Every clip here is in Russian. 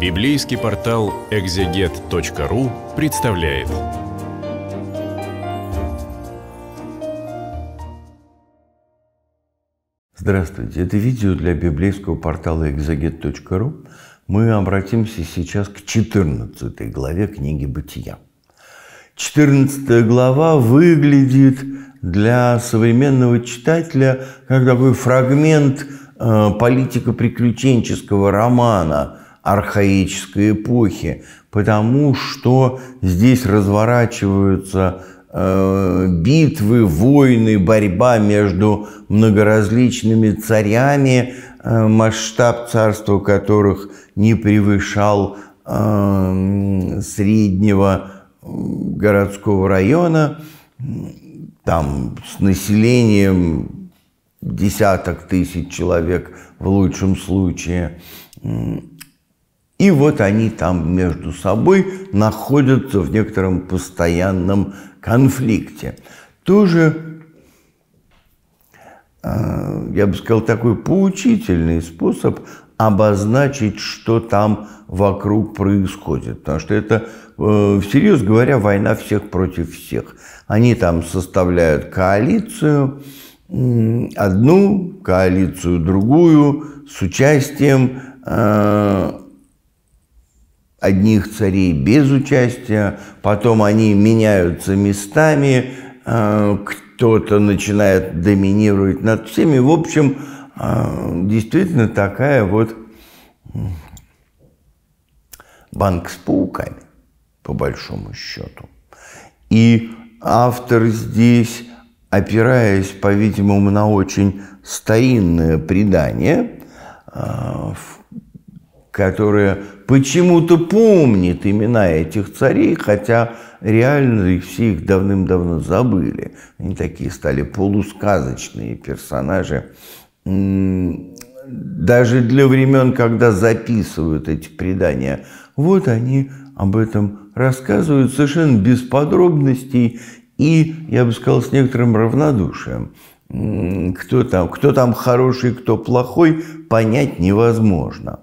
Библейский портал экзегет.ру представляет. Здравствуйте! Это видео для библейского портала экзегет.ру. Мы обратимся сейчас к 14 главе книги «Бытия». 14 глава выглядит для современного читателя как такой фрагмент э, политико-приключенческого романа – архаической эпохи, потому что здесь разворачиваются э, битвы, войны, борьба между многоразличными царями, э, масштаб царства которых не превышал э, среднего городского района, там с населением десяток тысяч человек в лучшем случае – и вот они там между собой находятся в некотором постоянном конфликте. Тоже, э, я бы сказал, такой поучительный способ обозначить, что там вокруг происходит. Потому что это, э, всерьез говоря, война всех против всех. Они там составляют коалицию, одну коалицию, другую, с участием э, одних царей без участия, потом они меняются местами, э, кто-то начинает доминировать над всеми. В общем, э, действительно такая вот банк с пауками, по большому счету. И автор здесь, опираясь, по-видимому, на очень старинное предание, э, которая почему-то помнит имена этих царей, хотя реально их все их давным-давно забыли. Они такие стали полусказочные персонажи. Даже для времен, когда записывают эти предания, вот они об этом рассказывают совершенно без подробностей и, я бы сказал, с некоторым равнодушием. Кто там, кто там хороший, кто плохой, понять невозможно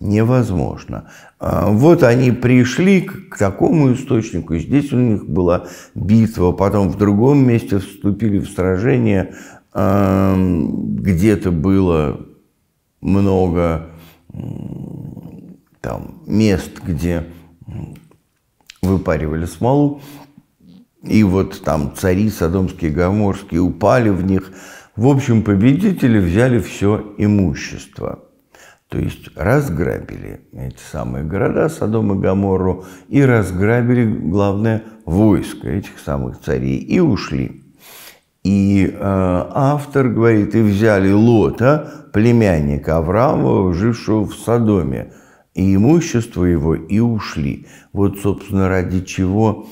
невозможно. А, вот они пришли к такому источнику, и здесь у них была битва, потом в другом месте вступили в сражение, где-то было много там, мест, где выпаривали смолу, и вот там цари Содомские и Гоморские упали в них. В общем, победители взяли все имущество – то есть разграбили эти самые города, Содом и Гоморру и разграбили, главное, войско этих самых царей, и ушли. И э, автор говорит, и взяли Лота, племянника Авраама, жившего в Содоме, и имущество его, и ушли. Вот, собственно, ради чего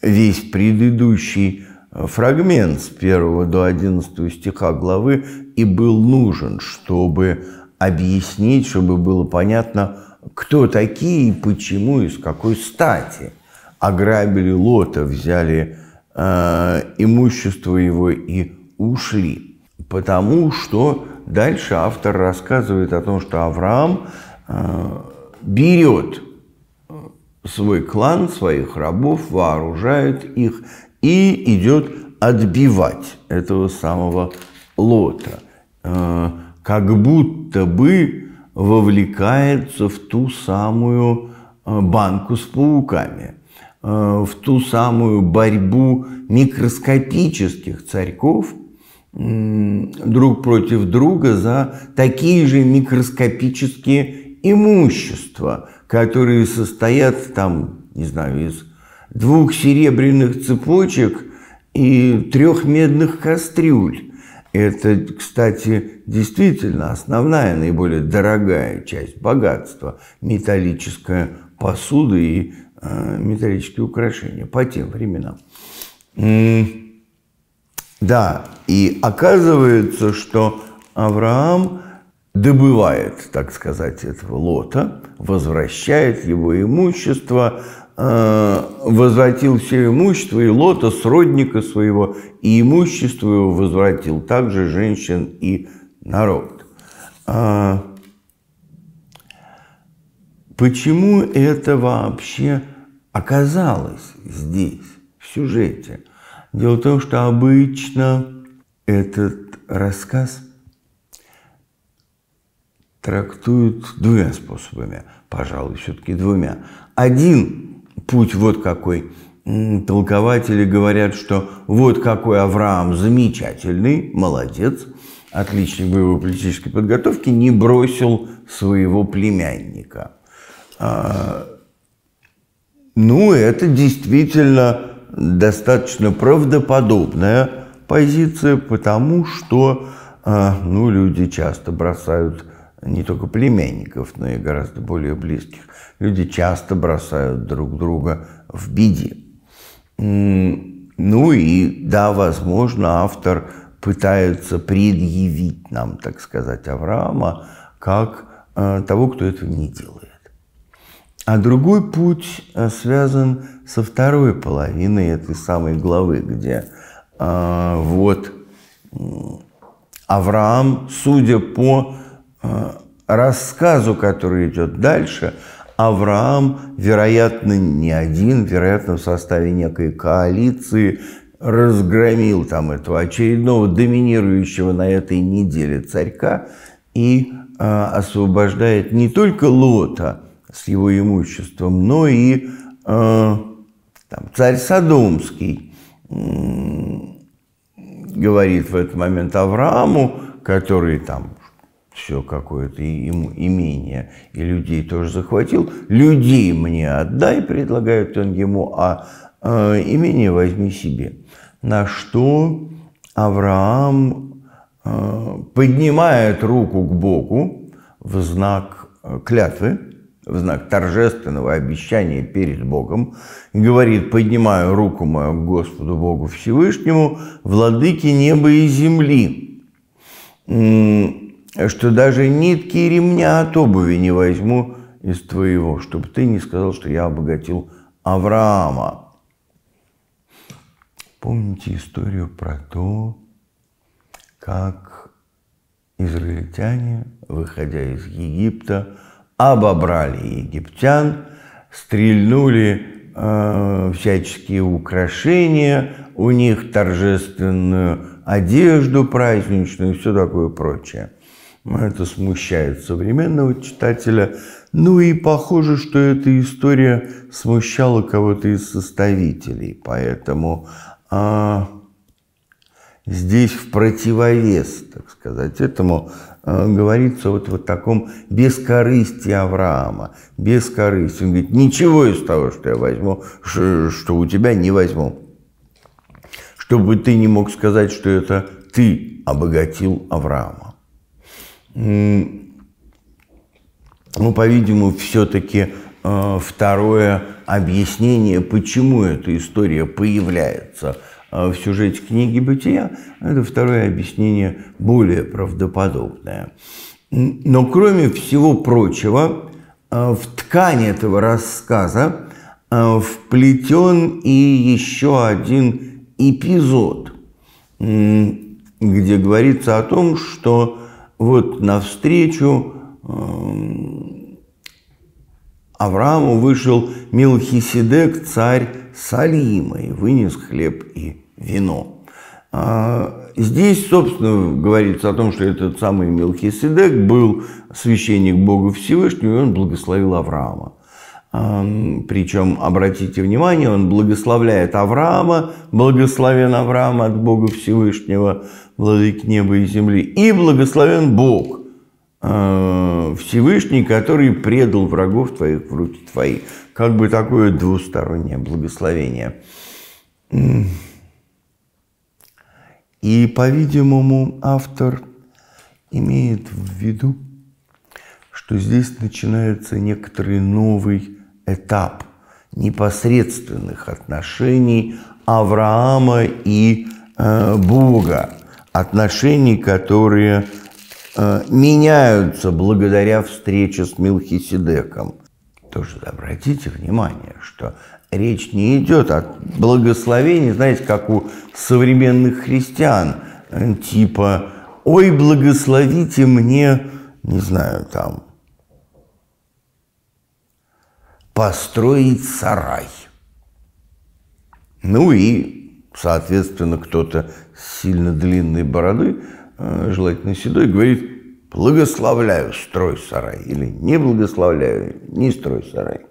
весь предыдущий э, фрагмент с 1 до 11 стиха главы и был нужен, чтобы объяснить, чтобы было понятно, кто такие и почему, и с какой стати ограбили лота, взяли э, имущество его и ушли. Потому что дальше автор рассказывает о том, что Авраам э, берет э, свой клан, своих рабов, вооружает их и идет отбивать этого самого лота. Э, как будто бы вовлекается в ту самую э, банку с пауками, э, в ту самую борьбу микроскопических царьков друг против друга за такие же микроскопические имущества, которые состоят там, не знаю, из двух серебряных цепочек и трех медных кастрюль. Это, кстати, действительно основная, наиболее дорогая часть богатства – металлическая посуда и э, металлические украшения по тем временам. Да, и оказывается, что Авраам добывает, так сказать, этого лота, возвращает его имущество, Э, возвратил все имущество и Лота, сродника своего, и имущество его возвратил также женщин и народ. А, почему это вообще оказалось здесь, в сюжете? Дело в том, что обычно этот рассказ трактуют двумя способами, пожалуй, все-таки двумя. Один путь вот какой. Толкователи говорят, что вот какой Авраам замечательный, молодец, отличник боевой политической подготовки, не бросил своего племянника. А, ну, это действительно достаточно правдоподобная позиция, потому что а, ну, люди часто бросают не только племянников, но и гораздо более близких. Люди часто бросают друг друга в беде. Ну и да, возможно, автор пытается предъявить нам, так сказать, Авраама как э, того, кто этого не делает. А другой путь э, связан со второй половиной этой самой главы, где э, вот Авраам, судя по Э, рассказу, который идет дальше, Авраам, вероятно, не один, вероятно, в составе некой коалиции разгромил там этого очередного доминирующего на этой неделе царька и э, освобождает не только Лота с его имуществом, но и э, там, царь Содомский э, говорит в этот момент Аврааму, который там все какое-то им, имение и людей тоже захватил. Людей мне отдай, предлагает он ему, а э, имение возьми себе. На что Авраам э, поднимает руку к Богу в знак э, клятвы, в знак торжественного обещания перед Богом, и говорит, поднимаю руку мою к Господу Богу Всевышнему, владыке неба и земли что даже нитки и ремня от обуви не возьму из твоего, чтобы ты не сказал, что я обогатил Авраама. Помните историю про то, как израильтяне, выходя из Египта, обобрали египтян, стрельнули э, всяческие украшения, у них торжественную одежду праздничную и все такое прочее – это смущает современного читателя. Ну и похоже, что эта история смущала кого-то из составителей. Поэтому а, здесь в противовес, так сказать, этому а, говорится вот в вот таком бескорыстии Авраама. Бескорыстие. Он говорит, ничего из того, что я возьму, что, что у тебя не возьму. Чтобы ты не мог сказать, что это ты обогатил Авраама ну, по-видимому, все-таки э, второе объяснение, почему эта история появляется э, в сюжете книги «Бытия», это второе объяснение более правдоподобное. Но кроме всего прочего, э, в ткань этого рассказа вплетен и еще один эпизод, где говорится о том, что вот навстречу эм, Аврааму вышел Милхиседек, царь Салима, и вынес хлеб и вино. А, здесь, собственно, говорится о том, что этот самый Милхиседек был священник Бога Всевышнего, и он благословил Авраама. Причем, обратите внимание, он благословляет Авраама, благословен Авраам от Бога Всевышнего, владык неба и земли, и благословен Бог э, Всевышний, который предал врагов твоих в руки твои. Как бы такое двустороннее благословение. И, по-видимому, автор имеет в виду, что здесь начинается некоторый новый этап непосредственных отношений Авраама и э, Бога, отношений, которые э, меняются благодаря встрече с Милхиседеком. Тоже обратите внимание, что речь не идет о благословении, знаете, как у современных христиан, э, типа «Ой, благословите мне, не знаю, там, построить сарай. Ну и, соответственно, кто-то с сильно длинной бородой, э, желательно седой, говорит, благословляю, строй сарай, или не благословляю, не строй сарай.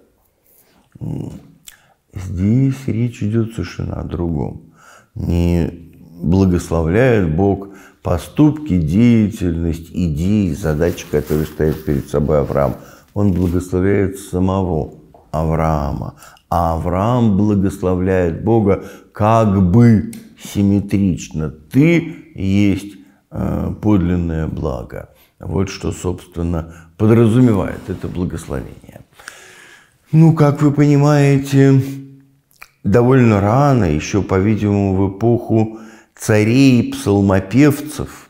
Здесь речь идет совершенно о другом. Не благословляет Бог поступки, деятельность, идеи, задачи, которые ставит перед собой Авраам. Он благословляет самого Авраама. А Авраам благословляет Бога как бы симметрично. Ты есть э, подлинное благо. Вот что, собственно, подразумевает это благословение. Ну, как вы понимаете, довольно рано, еще, по-видимому, в эпоху царей и псалмопевцев,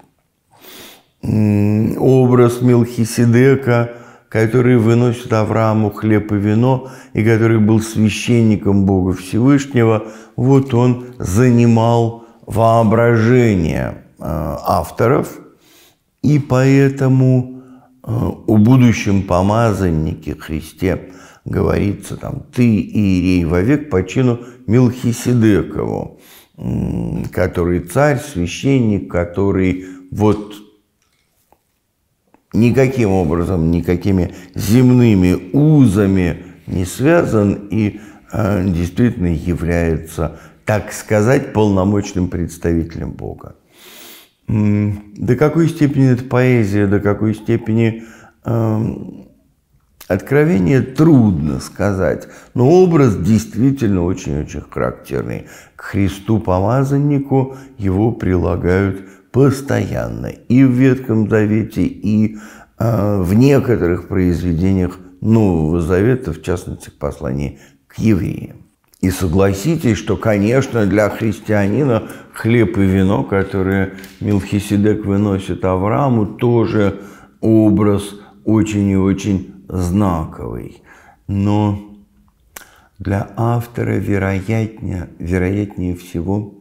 образ Мелхиседека – который выносит Аврааму хлеб и вино, и который был священником Бога Всевышнего, вот он занимал воображение э, авторов, и поэтому э, о будущем помазаннике Христе говорится там «ты, Иерей, вовек по чину Милхиседекову», который царь, священник, который вот никаким образом, никакими земными узами не связан и э, действительно является, так сказать, полномочным представителем Бога. До какой степени это поэзия, до какой степени э, откровение, трудно сказать. Но образ действительно очень-очень характерный. К Христу-помазаннику его прилагают постоянно и в Ветхом Завете, и а, в некоторых произведениях Нового Завета, в частности, в послании к евреям. И согласитесь, что, конечно, для христианина хлеб и вино, которые Милхисидек выносит Аврааму, тоже образ очень и очень знаковый. Но для автора вероятнее, вероятнее всего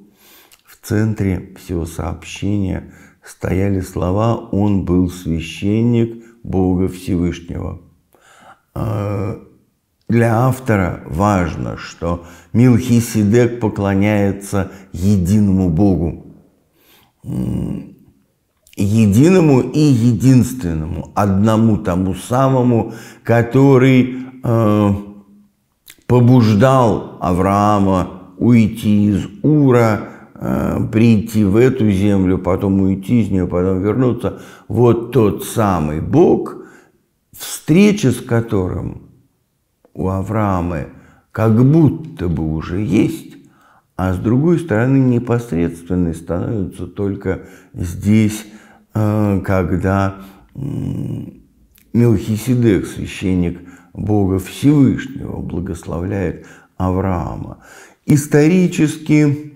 в центре всего сообщения стояли слова «Он был священник Бога Всевышнего». А, для автора важно, что Милхиседек поклоняется единому Богу, единому и единственному, одному тому самому, который э, побуждал Авраама уйти из Ура Э, прийти в эту землю, потом уйти из нее, потом вернуться. Вот тот самый Бог, встреча с которым у Авраама как будто бы уже есть, а с другой стороны непосредственной становится только здесь, э, когда Мелхиседек, священник Бога Всевышнего, благословляет Авраама. Исторически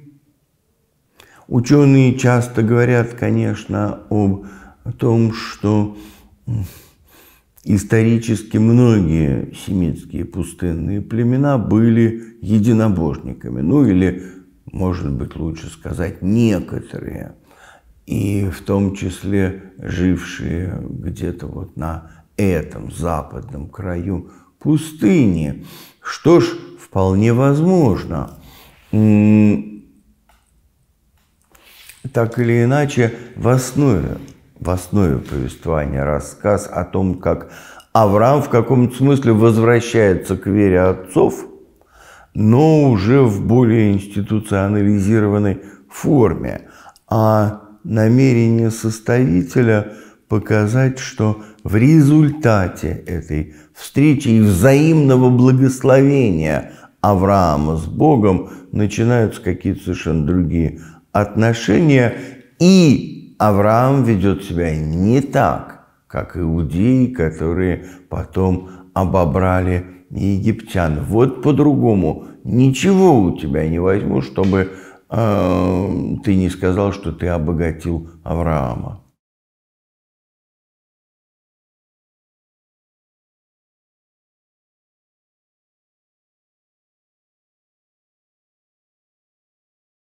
Ученые часто говорят, конечно, об том, что исторически многие семитские пустынные племена были единобожниками, ну или, может быть, лучше сказать, некоторые, и в том числе жившие где-то вот на этом западном краю пустыни, что ж вполне возможно. Так или иначе, в основе, в основе повествования рассказ о том, как Авраам в каком-то смысле возвращается к вере отцов, но уже в более институционализированной форме. А намерение составителя показать, что в результате этой встречи и взаимного благословения Авраама с Богом начинаются какие-то совершенно другие отношения, и Авраам ведет себя не так, как иудеи, которые потом обобрали египтян. Вот по-другому. Ничего у тебя не возьму, чтобы э, ты не сказал, что ты обогатил Авраама.